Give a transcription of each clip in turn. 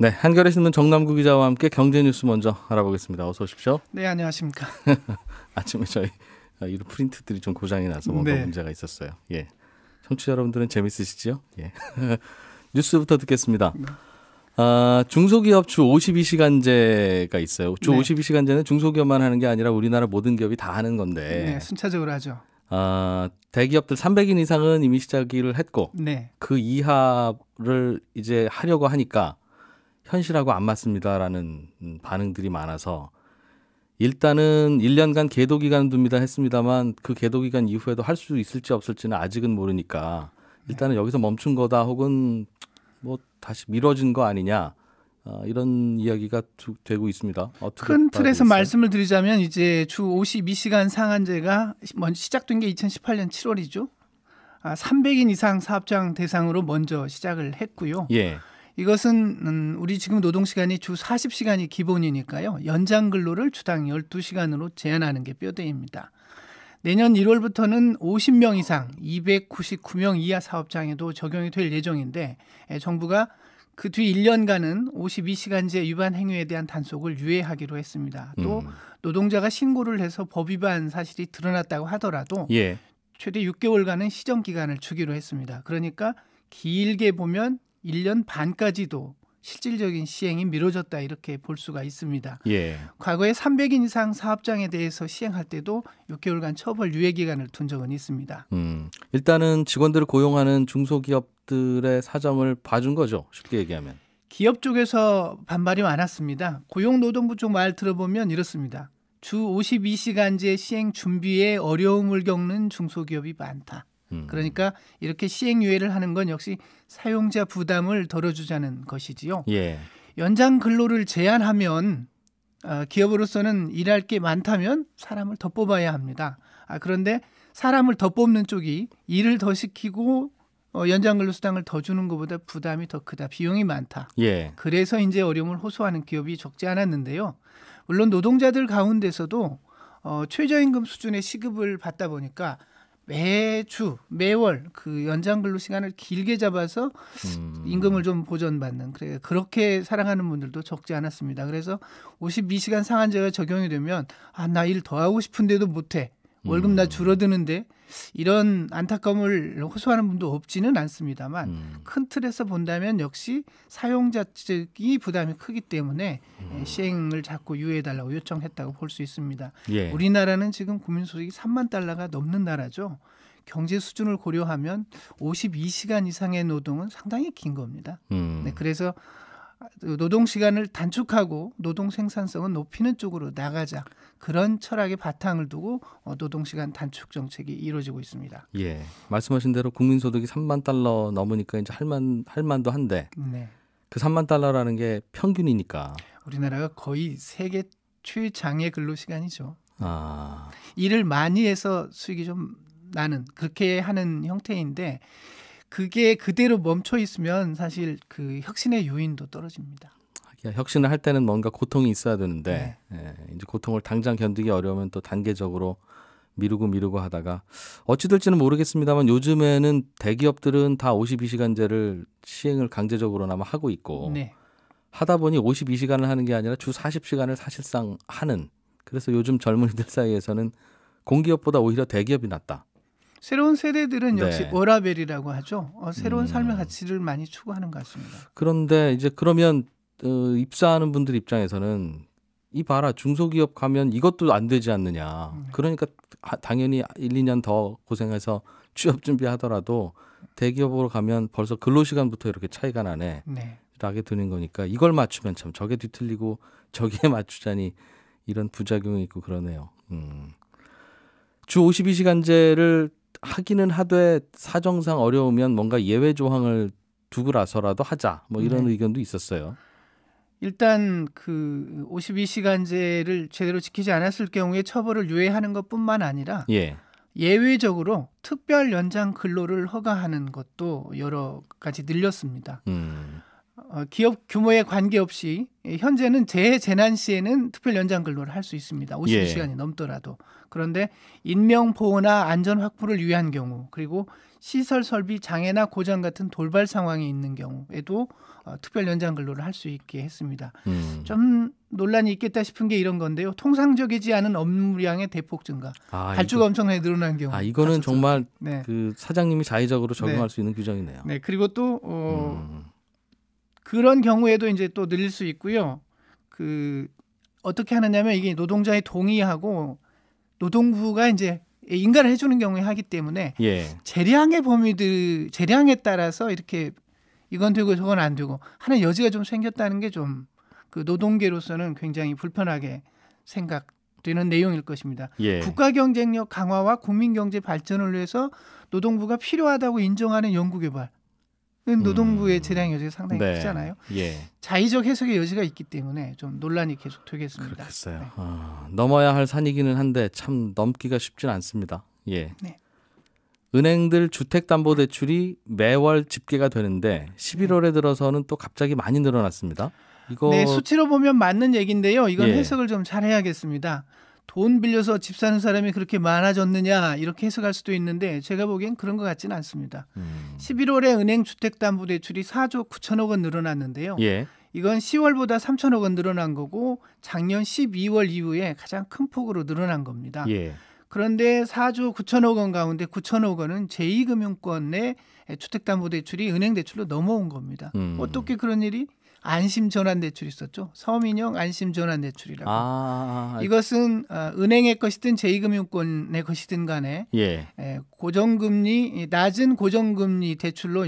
네, 한겨레 신문 정남구 기자와 함께 경제 뉴스 먼저 알아보겠습니다. 어서 오십시오. 네, 안녕하십니까. 아침에 저희 이 프린트들이 좀 고장이 나서 뭔가 네. 문제가 있었어요. 예. 청취자 여러분들은 재밌으시죠 예. 뉴스부터 듣겠습니다. 네. 아, 중소기업 주 52시간제가 있어요. 주 네. 52시간제는 중소기업만 하는 게 아니라 우리나라 모든 기업이 다 하는 건데. 네, 순차적으로 하죠. 아, 대기업들 300인 이상은 이미 시작을 했고 네. 그 이하를 이제 하려고 하니까 현실하고 안 맞습니다라는 음, 반응들이 많아서 일단은 1년간 계도 기간 둡니다 했습니다만 그 계도 기간 이후에도 할 수 있을지 없을지는 아직은 모르니까 일단은 네. 여기서 멈춘 거다 혹은 뭐 다시 미뤄진 거 아니냐 아, 이런 이야기가 두, 되고 있습니다. 큰 틀에서 있어요? 말씀을 드리자면 이제 주 52시간 상한제가 먼저 시작된 게 2018년 7월이죠. 아, 300인 이상 사업장 대상으로 먼저 시작을 했고요. 예. 이것은 음, 우리 지금 노동시간이 주 40시간이 기본이니까요. 연장 근로를 주당 12시간으로 제한하는 게 뼈대입니다. 내년 1월부터는 50명 이상 299명 이하 사업장에도 적용이 될 예정인데 예, 정부가 그 뒤 1년간은 52시간제 위반 행위에 대한 단속을 유예하기로 했습니다. 또 음. 노동자가 신고를 해서 법 위반 사실이 드러났다고 하더라도 예. 최대 6개월간은 시정 기간을 주기로 했습니다. 그러니까 길게 보면 1년 반까지도 실질적인 시행이 미뤄졌다 이렇게 볼 수가 있습니다. 예. 과거에 300인 이상 사업장에 대해서 시행할 때도 6개월간 처벌 유예 기간을 둔 적은 있습니다. 음, 일단은 직원들을 고용하는 중소기업들의 사정을 봐준 거죠. 쉽게 얘기하면. 기업 쪽에서 반발이 많았습니다. 고용노동부 쪽 말 들어보면 이렇습니다. 주 52시간제 시행 준비에 어려움을 겪는 중소기업이 많다. 음. 그러니까 이렇게 시행유예를 하는 건 역시 사용자 부담을 덜어주자는 것이지요. 예. 연장 근로를 제한하면 어, 기업으로서는 일할 게 많다면 사람을 더 뽑아야 합니다. 아, 그런데 사람을 더 뽑는 쪽이 일을 더 시키고 어, 연장근로수당을 더 주는 것보다 부담이 더 크다. 비용이 많다. 예. 그래서 이제 어려움을 호소하는 기업이 적지 않았는데요. 물론 노동자들 가운데서도 어, 최저임금 수준의 시급을 받다 보니까 매주 매월 그 연장 근로 시간을 길게 잡아서 음. 임금을 좀 보전받는 그래 그렇게 살아가는 분들도 적지 않았습니다. 그래서 52시간 상한제가 적용이 되면 아 나 일 더 하고 싶은데도 못해 월급 음. 나 줄어드는데 이런 안타까움을 호소하는 분도 없지는 않습니다만 음. 큰 틀에서 본다면 역시 사용자 측이 부담이 크기 때문에 음. 예, 시행을 자꾸 유예해달라고 요청했다고 볼 수 있습니다. 예. 우리나라는 지금 국민 소득이 3만 달러가 넘는 나라죠. 경제 수준을 고려하면 52시간 이상의 노동은 상당히 긴 겁니다. 음. 네, 그래서 노동 시간을 단축하고 노동 생산성은 높이는 쪽으로 나가자 그런 철학의 바탕을 두고 어, 노동 시간 단축 정책이 이루어지고 있습니다. 예, 말씀하신 대로 국민 소득이 3만 달러 넘으니까 이제 할만 할만도 한데 네. 그 3만 달러라는 게 평균이니까 우리나라가 거의 세계 최장의 근로 시간이죠. 아. 일을 많이 해서 수익이 좀 나는 그렇게 하는 형태인데 그게 그대로 멈춰 있으면 사실 그 혁신의 요인도 떨어집니다. 혁신을 할 때는 뭔가 고통이 있어야 되는데 네. 예, 이제 고통을 당장 견디기 어려우면 또 단계적으로 미루고 미루고 하다가 어찌 될지는 모르겠습니다만 요즘에는 대기업들은 다 52시간제를 시행을 강제적으로나마 하고 있고 네. 하다 보니 52시간을 하는 게 아니라 주 40시간을 사실상 하는 그래서 요즘 젊은이들 사이에서는 공기업보다 오히려 대기업이 낫다. 새로운 세대들은 네. 역시 네. 워라벨이라고 하죠. 어, 새로운 음. 삶의 가치를 많이 추구하는 것 같습니다. 그런데 이제 그러면 어, 입사하는 분들 입장에서는 이 봐라 중소기업 가면 이것도 안 되지 않느냐. 음. 그러니까 하, 아, 당연히 1, 2년 더 고생해서 취업 준비하더라도 대기업으로 가면 벌써 근로 시간부터 이렇게 차이가 나네. 네. 라게 되는 거니까 이걸 맞추면 참 저게 뒤틀리고 저게 맞추자니 이런 부작용이 있고 그러네요. 음. 주 52시간제를 하기는 하되 사정상 어려우면 뭔가 예외 조항을 두고라서라도 하자 뭐 이런 네. 의견도 있었어요. 일단 그 52시간제를 제대로 지키지 않았을 경우에 처벌을 유예하는 것뿐만 아니라 예. 외적으로 특별 연장 근로를 허가하는 것도 여러 가지 늘렸습니다. 음. 어, 기업 규모에 관계없이 현재는 재해 재난 시에는 특별 연장 근로를 할 수 있습니다. 50시간이 예. 넘더라도. 그런데 인명 보호나 안전 확보를 위한 경우 그리고 시설 설비 장애나 고장 같은 돌발 상황이 있는 경우에도 어, 특별 연장 근로를 할 수 있게 했습니다. 음. 좀 논란이 있겠다 싶은 게 이런 건데요. 통상적이지 않은 업무량의 대폭 증가, 아, 발주가 엄청나게 늘어난 경우. 아 이거는 정말 네. 그 사장님이 자의적으로 적용할 네. 수 있는 규정이네요. 네 그리고 또 어, 음. 그런 경우에도 이제 또 늘릴 수 있고요. 그 어떻게 하느냐면 이게 노동자의 동의하고 노동부가 이제 인가를 해주는 경우에 하기 때문에 예. 재량의 범위들 재량에 따라서 이렇게 이건 되고 저건 안 되고 하는 여지가 좀 생겼다는 게 좀 그 노동계로서는 굉장히 불편하게 생각되는 내용일 것입니다. 예. 국가 경쟁력 강화와 국민 경제 발전을 위해서 노동부가 필요하다고 인정하는 연구 개발 음. 노동부의 재량 여지가 상당히 네. 크잖아요. 예. 자의적 해석의 여지가 있기 때문에 좀 논란이 계속 되겠습니다. 그렇겠어요. 네. 아, 넘어야 할 산이기는 한데 참 넘기가 쉽진 않습니다. 예. 네. 은행들 주택담보대출이 매월 집계가 되는데 11월에 들어서는 또 갑자기 많이 늘어났습니다. 이거 네, 수치로 보면 맞는 얘기인데요. 이건 예. 해석을 좀 잘해야겠습니다. 돈 빌려서 집 사는 사람이 그렇게 많아졌느냐 이렇게 해석할 수도 있는데 제가 보기엔 그런 것 같지는 않습니다. 음. 11월에 은행 주택담보대출이 4조 9천억 원 늘어났는데요. 예. 이건 10월보다 3천억 원 늘어난 거고 작년 12월 이후에 가장 큰 폭으로 늘어난 겁니다. 예. 그런데 4조 9천억 원 가운데 9천억 원은 제2금융권 의 주택담보대출이 은행 대출로 넘어온 겁니다. 음. 어떻게 그런 일이 안심 전환 대출이 있었죠. 서민형 안심 전환 대출이라고. 아, 아, 아. 이것은 어, 은행의 것이든 제2금융권의 것이든 간에 예. 예 고정금리 낮은 고정금리 대출로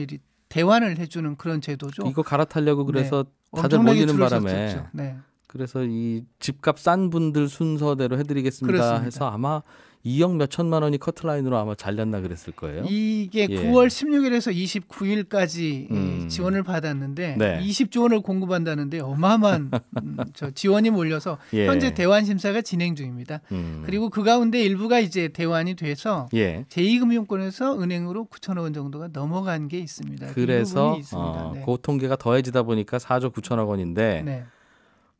대환을 해주는 그런 제도죠. 이거 갈아타려고 네. 그래서 네. 다들 몰리는 바람에. 네. 그래서 이 집값 싼 분들 순서대로 해드리겠습니다 그렇습니다. 해서 아마 2억 몇 천만 원이 커트라인으로 아마 잘렸나 그랬을 거예요. 이게 예. 9월 16일에서 29일까지 음. 지원을 받았는데 네. 20조 원을 공급한다는데 어마어마한 음, 저 지원이 몰려서 예. 현재 대환 심사가 진행 중입니다. 음. 그리고 그 가운데 일부가 이제 대환이 돼서 예. 제2금융권에서 은행으로 9천억 원 정도가 넘어간 게 있습니다. 그 그래서 그 있습니다. 어, 네. 그 통계가 더해지다 보니까 4조 9천억 원인데. 네.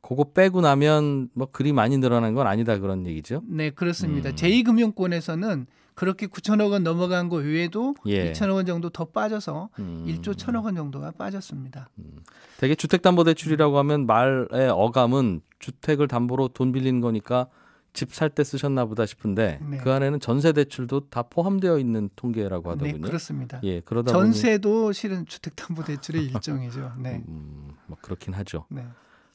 그거 빼고 나면 뭐 그리 많이 늘어난 건 아니다 그런 얘기죠. 네, 그렇습니다. 음. 제2금융권에서는 그렇게 9천억 원 넘어간 거 외에도 예. 2천억 원 정도 더 빠져서 음. 1조 1천억 원 정도가 빠졌습니다. 음. 되게 주택담보대출이라고 하면 말의 어감은 주택을 담보로 돈 빌린 거니까 집 살 때 쓰셨나 보다 싶은데 네. 그 안에는 전세 대출도 다 포함되어 있는 통계라고 네, 하더군요. 네, 그렇습니다. 예, 그러다 전세도 보니... 실은 주택담보대출의 일종이죠. 네, 음, 뭐 그렇긴 하죠. 네.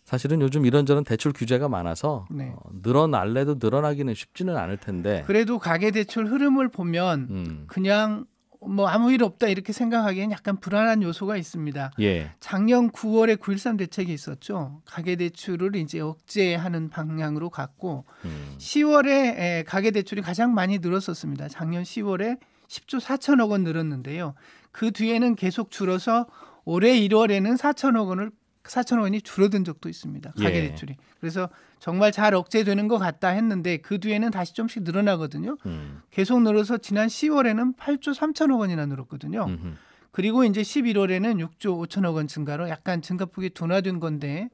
사실은 요즘 이런저런 대출 규제가 많아서 네. 어, 늘어날래도 늘어나기는 쉽지는 않을 텐데 그래도 가계 대출 흐름을 보면 음. 그냥 뭐 아무 일 없다 이렇게 생각하기엔 약간 불안한 요소가 있습니다. 예. 작년 9월에 9.13 대책이 있었죠. 가계 대출을 이제 억제하는 방향으로 갔고 음. 10월에 예, 가계 대출이 가장 많이 늘었었습니다. 작년 10월에 10조 4천억 원 늘었는데요. 그 뒤에는 계속 줄어서 올해 1월에는 4천억 원을 4천 원이 줄어든 적도 있습니다. 예. 가계 대출이. 예. 그래서 정말 잘 억제되는 것 같다 했는데 그 뒤에는 다시 좀씩 늘어나거든요. 음. 계속 늘어서 지난 10월에는 8조 3천억 원이나 늘었거든요. 음흠. 그리고 이제 11월에는 6조 5천억 원 증가로 약간 증가폭이 둔화된 건데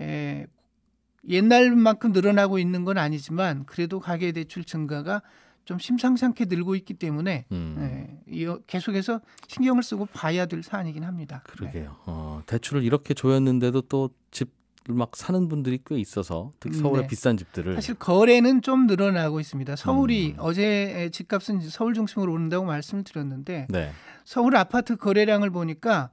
에, 옛날만큼 늘어나고 있는 건 아니지만 그래도 가계 대출 증가가 좀 심상찮게 늘고 있기 때문에 음. 예, 계속해서 신경을 쓰고 봐야 될 사안이긴 합니다. 그러게요. 네. 어, 대출을 이렇게 조였는데도 또집막 사는 분들이 꽤 있어서 특히 음, 서울의 네. 비싼 집들을 사실 거래는 좀 늘어나고 있습니다. 서울이 음. 어제 집값은 서울 중심으로 오른다고 말씀을 드렸는데 네. 서울 아파트 거래량을 보니까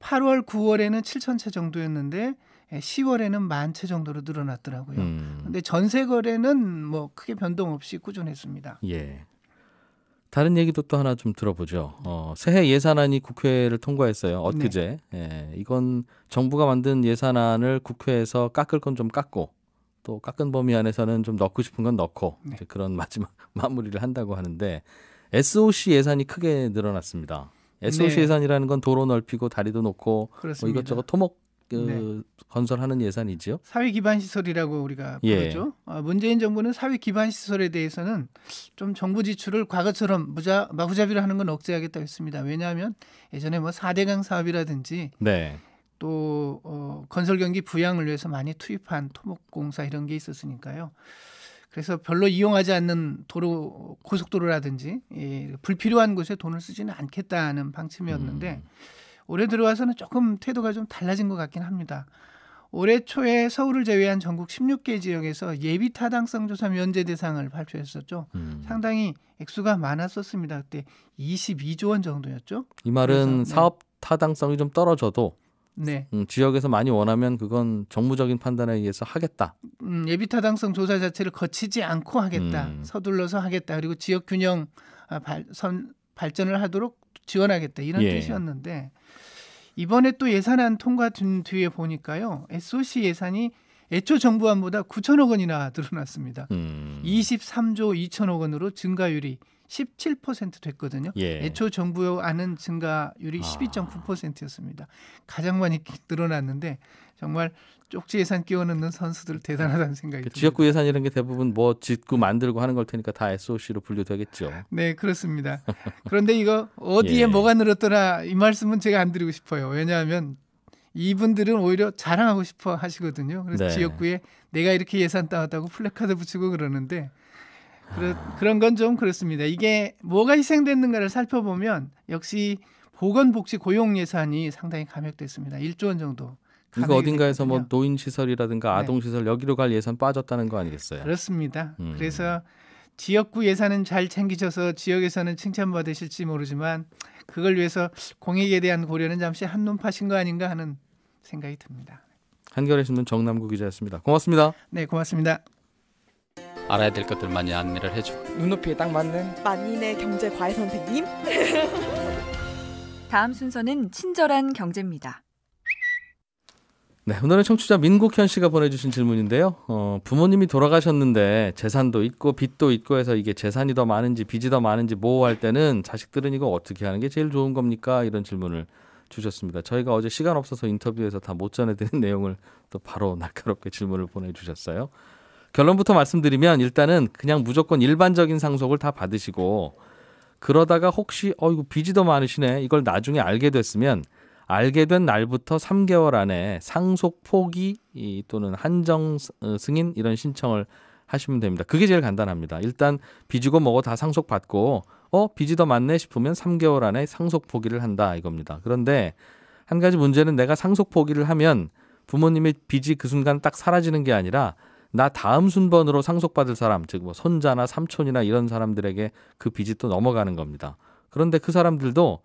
8월, 9월에는 7천 채 정도였는데 10월에는 예, 만채 정도로 늘어났더라고요. 그런데 음. 전세 거래는 뭐 크게 변동 없이 꾸준했습니다. 예. 다른 얘기도 또 하나 좀 들어보죠. 어, 새해 예산안이 국회를 통과했어요. 엊그제. 네. 예, 이건 정부가 만든 예산안을 국회에서 깎을 건 좀 깎고 또 깎은 범위 안에서는 좀 넣고 싶은 건 넣고 네. 그런 마지막 마무리를 한다고 하는데 SOC 예산이 크게 늘어났습니다. SOC 네. 예산이라는 건 도로 넓히고 다리도 놓고 뭐 이것저것 토목 그 네. 건설하는 예산이지요. 사회 기반 시설이라고 우리가 예. 부르죠. 아, 문재인 정부는 사회 기반 시설에 대해서는 좀 정부 지출을 과거처럼 무자 마구잡이로 하는 건 억제하겠다고 했습니다. 왜냐하면 예전에 뭐 4대강 사업이라든지 네. 또 어, 건설 경기 부양을 위해서 많이 투입한 토목공사 이런 게 있었으니까요. 그래서 별로 이용하지 않는 도로 고속도로라든지 예, 불필요한 곳에 돈을 쓰지는 않겠다는 방침이었는데 음. 올해 들어와서는 조금 태도가 좀 달라진 것 같긴 합니다. 올해 초에 서울을 제외한 전국 16개 지역에서 예비 타당성 조사 면제 대상을 발표했었죠. 음. 상당히 액수가 많았었습니다. 그때 22조 원 정도였죠. 이 말은 그래서, 네. 사업 타당성이 좀 떨어져도 네. 음, 지역에서 많이 원하면 그건 정무적인 판단에 의해서 하겠다. 음, 예비 타당성 조사 자체를 거치지 않고 하겠다. 음. 서둘러서 하겠다. 그리고 지역 균형 아, 발, 선, 발전을 하도록 지원하겠다 이런 예. 뜻이었는데 이번에 또 예산안 통과된 뒤에 보니까요 SOC 예산이 애초 정부안보다 9천억 원이나 늘어났습니다. 음. 23조 2천억 원으로 증가율이 17% 됐거든요. 예. 애초 정부 안은 증가율이 아. 12.9%였습니다. 가장 많이 늘어났는데 정말 쪽지 예산 끼워넣는 선수들 대단하다는 그 생각이 듭니다. 지역구 예산 이런 게 대부분 뭐 짓고 만들고 하는 걸 테니까 다 SOC로 분류되겠죠. 네, 그렇습니다. 그런데 이거 어디에 예. 뭐가 늘었더라 이 말씀은 제가 안 드리고 싶어요. 왜냐하면 이분들은 오히려 자랑하고 싶어 하시거든요. 그래서 네. 지역구에 내가 이렇게 예산 따왔다고 플래카드 붙이고 그러는데 그러, 그런 건 좀 그렇습니다. 이게 뭐가 희생됐는가를 살펴보면 역시 보건복지 고용 예산이 상당히 감액됐습니다. 1조 원 정도. 이거 어딘가에서 뭐 노인 시설이라든가 아동 시설 네. 여기로 갈 예산 빠졌다는 거 아니겠어요? 그렇습니다. 음. 그래서 지역구 예산은 잘 챙기셔서 지역에서는 칭찬받으실지 모르지만 그걸 위해서 공익에 대한 고려는 잠시 한눈 파신 거 아닌가 하는 생각이 듭니다. 한겨레 신문 정남구 기자였습니다. 고맙습니다. 네, 고맙습니다. 알아야 될 것들 많이 안내를 해주고 눈높이에 딱맞는 만인의 경제 과외 선생님 다음 순서는 친절한 경제입니다. 네, 오늘은 청취자 민국현 씨가 보내주신 질문인데요. 어, 부모님이 돌아가셨는데 재산도 있고 빚도 있고 해서 이게 재산이 더 많은지 빚이 더 많은지 모호할 때는 자식들은 이거 어떻게 하는 게 제일 좋은 겁니까? 이런 질문을 주셨습니다. 저희가 어제 시간 없어서 인터뷰에서 다 못 전해드린 내용을 또 바로 날카롭게 질문을 보내주셨어요. 결론부터 말씀드리면 일단은 그냥 무조건 일반적인 상속을 다 받으시고 그러다가 혹시 어 이거 빚이 더 많으시네 이걸 나중에 알게 됐으면 알게 된 날부터 3개월 안에 상속 포기 또는 한정 어, 승인 이런 신청을 하시면 됩니다. 그게 제일 간단합니다. 일단 빚이고 뭐고 다 상속 받고 어 빚이 더 많네 싶으면 3개월 안에 상속 포기를 한다 이겁니다. 그런데 한 가지 문제는 내가 상속 포기를 하면 부모님의 빚이 그 순간 딱 사라지는 게 아니라 나 다음 순번으로 상속받을 사람, 즉 뭐 손자나 삼촌이나 이런 사람들에게 그 빚이 또 넘어가는 겁니다. 그런데 그 사람들도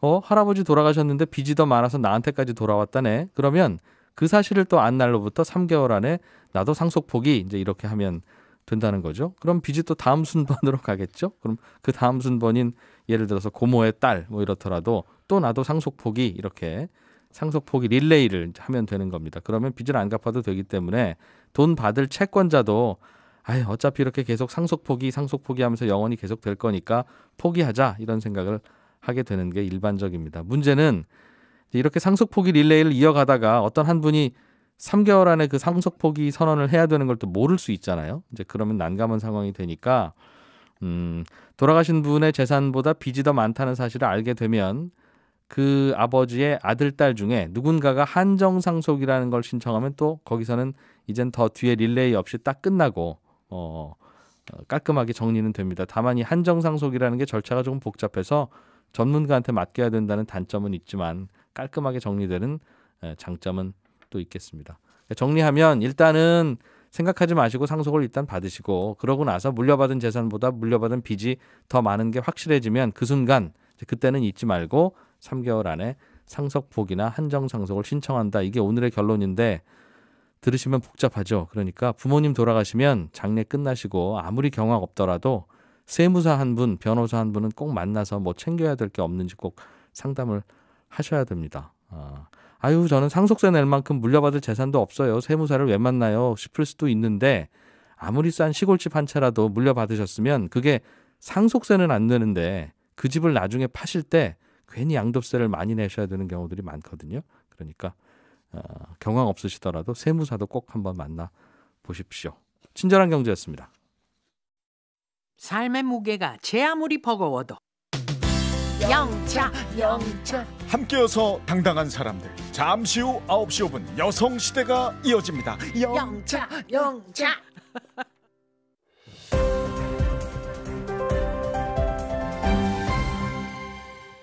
어, 할아버지 돌아가셨는데 빚이 더 많아서 나한테까지 돌아왔다네. 그러면 그 사실을 또 안 날로부터 3개월 안에 나도 상속 포기 이제 이렇게 하면 된다는 거죠. 그럼 빚이 또 다음 순번으로 가겠죠. 그럼 그 다음 순번인 예를 들어서 고모의 딸 뭐 이렇더라도 또 나도 상속 포기 이렇게 상속 포기 릴레이를 하면 되는 겁니다. 그러면 빚을 안 갚아도 되기 때문에 돈 받을 채권자도 아이 어차피 이렇게 계속 상속 포기 상속 포기하면서 영원히 계속 될 거니까 포기하자 이런 생각을 하게 되는 게 일반적입니다. 문제는 이렇게 상속 포기 릴레이를 이어가다가 어떤 한 분이 3개월 안에 그 상속 포기 선언을 해야 되는 걸 또 모를 수 있잖아요. 이제 그러면 난감한 상황이 되니까 음, 돌아가신 분의 재산보다 빚이 더 많다는 사실을 알게 되면 그 아버지의 아들 딸 중에 누군가가 한정 상속이라는 걸 신청하면 또 거기서는 이젠 더 뒤에 릴레이 없이 딱 끝나고 어, 어, 깔끔하게 정리는 됩니다. 다만 이 한정상속이라는 게 절차가 조금 복잡해서 전문가한테 맡겨야 된다는 단점은 있지만 깔끔하게 정리되는 장점은 또 있겠습니다. 정리하면 일단은 생각하지 마시고 상속을 일단 받으시고 그러고 나서 물려받은 재산보다 물려받은 빚이 더 많은 게 확실해지면 그 순간 그때는 잊지 말고 3개월 안에 상속복이나 한정상속을 신청한다. 이게 오늘의 결론인데 들으시면 복잡하죠. 그러니까 부모님 돌아가시면 장례 끝나시고 아무리 경황 없더라도 세무사 한 분, 변호사 한 분은 꼭 만나서 뭐 챙겨야 될 게 없는지 꼭 상담을 하셔야 됩니다. 아, 아유, 저는 상속세 낼 만큼 물려받을 재산도 없어요. 세무사를 왜 만나요? 싶을 수도 있는데 아무리 싼 시골집 한 채라도 물려받으셨으면 그게 상속세는 안 내는데 그 집을 나중에 파실 때 괜히 양도세를 많이 내셔야 되는 경우들이 많거든요. 그러니까 어, 경황 없으시더라도 세무사도 꼭 한번 만나 보십시오. 친절한 경제였습니다. 삶의 무게가 제 아무리 버거워도 영차 영차 함께여서 당당한 사람들 잠시 후 9시 5분 여성 시대가 이어집니다. 영차 영차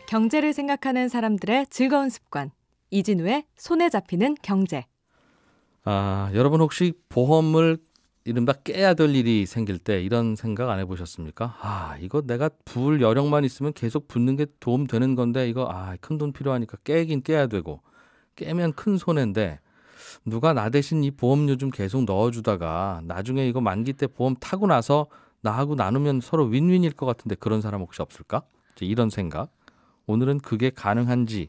경제를 생각하는 사람들의 즐거운 습관 이진우의 손에 잡히는 경제. 아, 여러분 혹시 보험을 이른바 깨야 될 일이 생길 때 이런 생각 안 해보셨습니까? 아, 이거 내가 불 여력만 있으면 계속 붙는 게 도움 되는 건데 이거 아, 큰 돈 필요하니까 깨긴 깨야 되고 깨면 큰 손해인데 누가 나 대신 이 보험료 좀 계속 넣어주다가 나중에 이거 만기 때 보험 타고 나서 나하고 나누면 서로 윈윈일 것 같은데 그런 사람 혹시 없을까? 이런 생각. 오늘은 그게 가능한지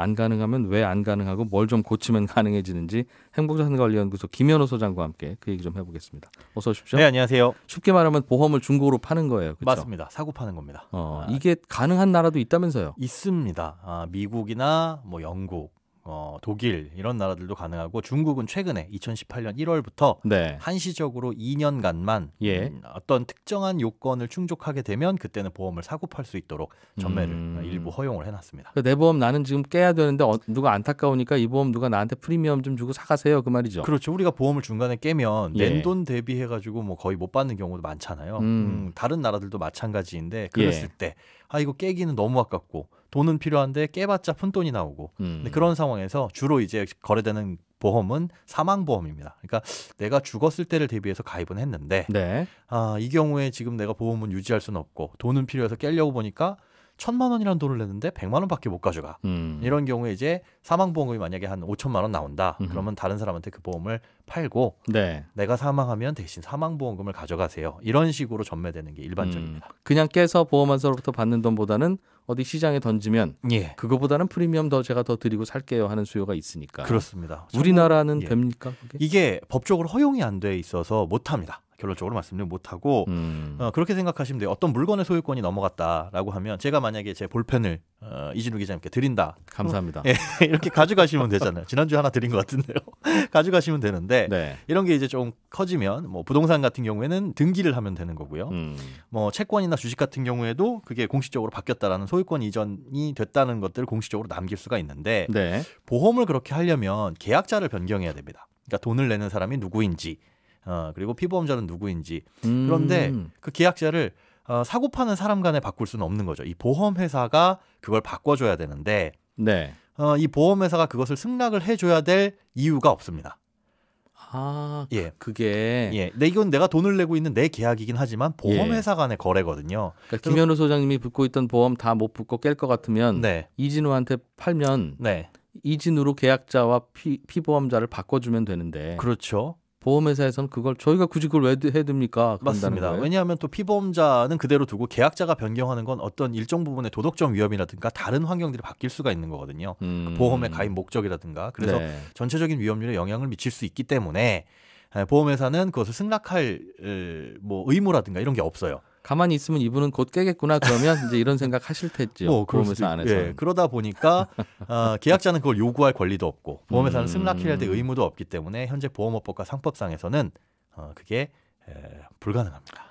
안 가능하면 왜 안 가능하고 뭘 좀 고치면 가능해지는지 행복자산관리연구소 김현호 소장과 함께 그 얘기 좀 해보겠습니다. 어서 오십시오. 네, 안녕하세요. 쉽게 말하면 보험을 중고로 파는 거예요. 그렇 맞습니다. 사고 파는 겁니다. 어, 아. 이게 가능한 나라도 있다면서요? 있습니다. 아, 미국이나 뭐 영국, 어, 독일 이런 나라들도 가능하고 중국은 최근에 2018년 1월부터 네. 한시적으로 2년간만 예. 음, 어떤 특정한 요건을 충족하게 되면 그때는 보험을 사고 팔 수 있도록 전매를 음. 일부 허용을 해놨습니다. 그 내 보험 나는 지금 깨야 되는데 어, 누가 안타까우니까 이 보험 누가 나한테 프리미엄 좀 주고 사가세요 그 말이죠. 그렇죠. 우리가 보험을 중간에 깨면 예. 낸돈 대비해가지고 뭐 거의 못 받는 경우도 많잖아요. 음. 음, 다른 나라들도 마찬가지인데 그랬을 예. 때아 이거 깨기는 너무 아깝고 돈은 필요한데 깨봤자 푼돈이 나오고 음. 그런 상황에서 주로 이제 거래되는 보험은 사망보험입니다. 그러니까 내가 죽었을 때를 대비해서 가입은 했는데 네. 아, 이 경우에 지금 내가 보험은 유지할 수는 없고 돈은 필요해서 깨려고 보니까 천만 원이라는 돈을 냈는데 백만 원밖에 못 가져가. 음. 이런 경우에 이제 사망 보험금이 만약에 한오천만원 나온다. 음 그러면 다른 사람한테 그 보험을 팔고 네. 내가 사망하면 대신 사망 보험금을 가져가세요. 이런 식으로 전매되는 게 일반적입니다. 음. 그냥 깨서 보험회사로부터 받는 돈보다는 어디 시장에 던지면 예. 그거보다는 프리미엄 더 제가 더 드리고 살게요 하는 수요가 있으니까 그렇습니다. 우리나라는 예. 됩니까? 그게? 이게 법적으로 허용이 안 돼 있어서 못 합니다. 결론적으로 말씀을 못하고 음. 어, 그렇게 생각하시면 돼요. 어떤 물건의 소유권이 넘어갔다라고 하면 제가 만약에 제 볼펜을 어, 이진우 기자님께 드린다. 감사합니다. 네, 이렇게 가져가시면 되잖아요. 지난주 에 하나 드린 것 같은데요. 가져가시면 되는데 네. 이런 게 이제 좀 커지면 뭐 부동산 같은 경우에는 등기를 하면 되는 거고요. 음. 뭐 채권이나 주식 같은 경우에도 그게 공식적으로 바뀌었다라는 소유권 이전이 됐다는 것들을 공식적으로 남길 수가 있는데 네. 보험을 그렇게 하려면 계약자를 변경해야 됩니다. 그러니까 돈을 내는 사람이 누구인지 어, 그리고 피보험자는 누구인지 음. 그런데 그 계약자를 어, 사고 파는 사람 간에 바꿀 수는 없는 거죠. 이 보험 회사가 그걸 바꿔줘야 되는데 네. 어, 이 보험 회사가 그것을 승낙을 해줘야 될 이유가 없습니다. 아, 그 예, 그게 예, 근데 네, 이건 내가 돈을 내고 있는 내 계약이긴 하지만 보험 예. 회사 간의 거래거든요. 그러니까 김현우 소장님이 붙고 있던 보험 다 못 붙고 깰 것 같으면 네. 이진우한테 팔면 네. 이진우로 계약자와 피, 피보험자를 바꿔주면 되는데 그렇죠. 보험회사에서는 그걸 저희가 굳이 그걸 왜 해야 됩니까? 맞습니다. 거예요? 왜냐하면 또 피보험자는 그대로 두고 계약자가 변경하는 건 어떤 일정 부분의 도덕적 위험이라든가 다른 환경들이 바뀔 수가 있는 거거든요. 그 음. 그 보험의 가입 목적이라든가 그래서 네. 전체적인 위험률에 영향을 미칠 수 있기 때문에 보험회사는 그것을 승낙할 뭐 의무라든가 이런 게 없어요. 가만히 있으면 이분은 곧 깨겠구나 그러면 이제 이런 생각 하실 테지요. 뭐, 보험회사 안에서. 예, 그러다 보니까 어, 계약자는 그걸 요구할 권리도 없고 보험회사는 음. 승낙해야 될 의무도 없기 때문에 현재 보험업법과 상법상에서는 어, 그게 에, 불가능합니다.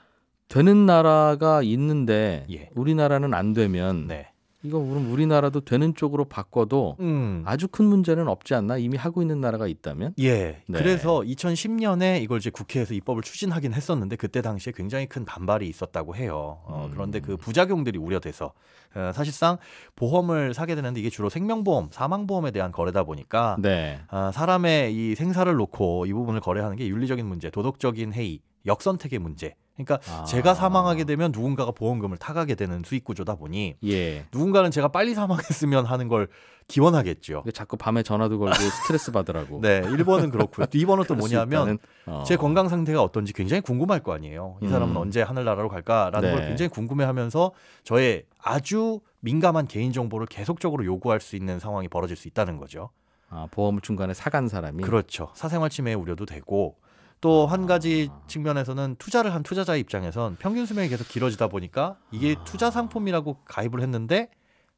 되는 나라가 있는데 예. 우리나라는 안 되면 네. 이거 그럼 우리나라도 되는 쪽으로 바꿔도 음. 아주 큰 문제는 없지 않나 이미 하고 있는 나라가 있다면 예 네. 그래서 2010년에 이걸 이제 국회에서 입법을 추진하긴 했었는데 그때 당시에 굉장히 큰 반발이 있었다고 해요 어, 음. 그런데 그 부작용들이 우려돼서 어, 사실상 보험을 사게 되는데 이게 주로 생명보험 사망보험에 대한 거래다 보니까 네. 어, 사람의 이 생사를 놓고 이 부분을 거래하는 게 윤리적인 문제 도덕적인 해이 역선택의 문제 그러니까 아. 제가 사망하게 되면 누군가가 보험금을 타가게 되는 수익 구조다 보니 예. 누군가는 제가 빨리 사망했으면 하는 걸 기원하겠죠. 자꾸 밤에 전화도 걸고 스트레스 받으라고. 네, 1번은 그렇고요. 또 2번은 또 뭐냐면 어. 제 건강 상태가 어떤지 굉장히 궁금할 거 아니에요. 이 사람은 음. 언제 하늘나라로 갈까라는 네. 걸 굉장히 궁금해하면서 저의 아주 민감한 개인 정보를 계속적으로 요구할 수 있는 상황이 벌어질 수 있다는 거죠. 아, 보험을 중간에 사간 사람이 그렇죠. 사생활 침해 우려도 되고 또한 가지 측면에서는 투자를 한 투자자 의 입장에선 평균 수명이 계속 길어지다 보니까 이게 아. 투자 상품이라고 가입을 했는데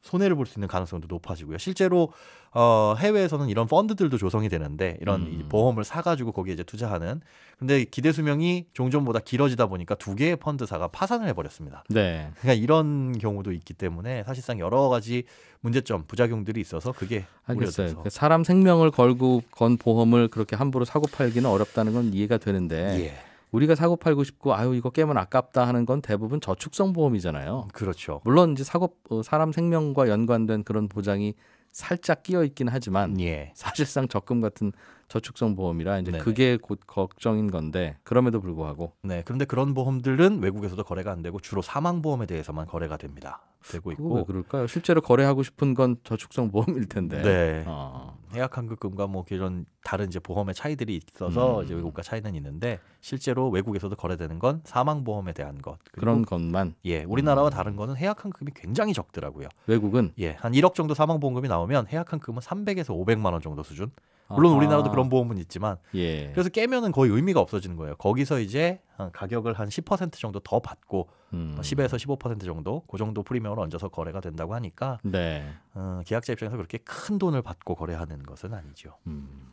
손해를 볼 수 있는 가능성도 높아지고요. 실제로 어, 해외에서는 이런 펀드들도 조성이 되는데 이런 음. 보험을 사가지고 거기에 이제 투자하는. 근데 기대 수명이 종전보다 길어지다 보니까 두 개의 펀드사가 파산을 해버렸습니다. 네. 그러니까 이런 경우도 있기 때문에 사실상 여러 가지 문제점, 부작용들이 있어서 그게 알겠어요. 우려돼서. 그 사람 생명을 걸고 건 보험을 그렇게 함부로 사고 팔기는 어렵다는 건 이해가 되는데. 예. 우리가 사고 팔고 싶고 아유 이거 깨면 아깝다 하는 건 대부분 저축성 보험이잖아요. 그렇죠. 물론 이제 사고 어, 사람 생명과 연관된 그런 보장이 살짝 끼어 있긴 하지만 예. 사실상 적금 같은 저축성 보험이라 이제 네 그게 곧 걱정인 건데 그럼에도 불구하고 네 그런데 그런 보험들은 외국에서도 거래가 안 되고 주로 사망 보험에 대해서만 거래가 됩니다. 되고 있고 왜 그럴까요? 실제로 거래하고 싶은 건 저축성 보험일 텐데. 네. 어. 해약환급금과 뭐 이런 다른 이제 보험의 차이들이 있어서 음. 이제 외국과 차이는 있는데 실제로 외국에서도 거래되는 건 사망 보험에 대한 것 그런 것만. 예, 우리나라와 음. 다른 거는 해약환급금이 굉장히 적더라고요. 외국은 예, 한 1억 정도 사망 보험금이 나오면 해약환급금은 300에서 500만 원 정도 수준. 물론 우리나라도 그런 보험은 있지만 예. 그래서 깨면은 거의 의미가 없어지는 거예요. 거기서 이제 가격을 한 10% 정도 더 받고 음. 10에서 뭐 15% 정도 그 정도 프리미엄을 얹어서 거래가 된다고 하니까 네. 어, 계약자 입장에서 그렇게 큰 돈을 받고 거래하는 것은 아니죠. 음.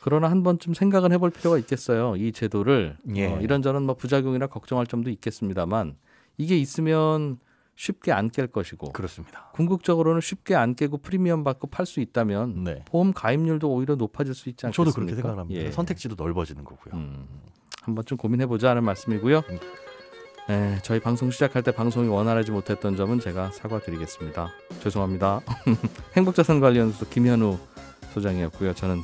그러나 한 번쯤 생각은 해볼 필요가 있겠어요. 이 제도를 예. 어, 이런저런 뭐 부작용이나 걱정할 점도 있겠습니다만 이게 있으면 쉽게 안 깰 것이고 그렇습니다. 궁극적으로는 쉽게 안 깨고 프리미엄 받고 팔 수 있다면 네. 보험 가입률도 오히려 높아질 수 있지 않겠습니까? 저도 그렇게 생각합니다. 예. 선택지도 넓어지는 거고요. 음, 한번 좀 고민해 보자 하는 말씀이고요. 네, 저희 방송 시작할 때 방송이 원활하지 못했던 점은 제가 사과드리겠습니다. 죄송합니다. 행복자산관리연구소 김현우 소장이었고요. 저는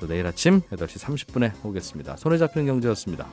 또 내일 아침 8시 30분에 오겠습니다. 손에 잡히는 경제였습니다.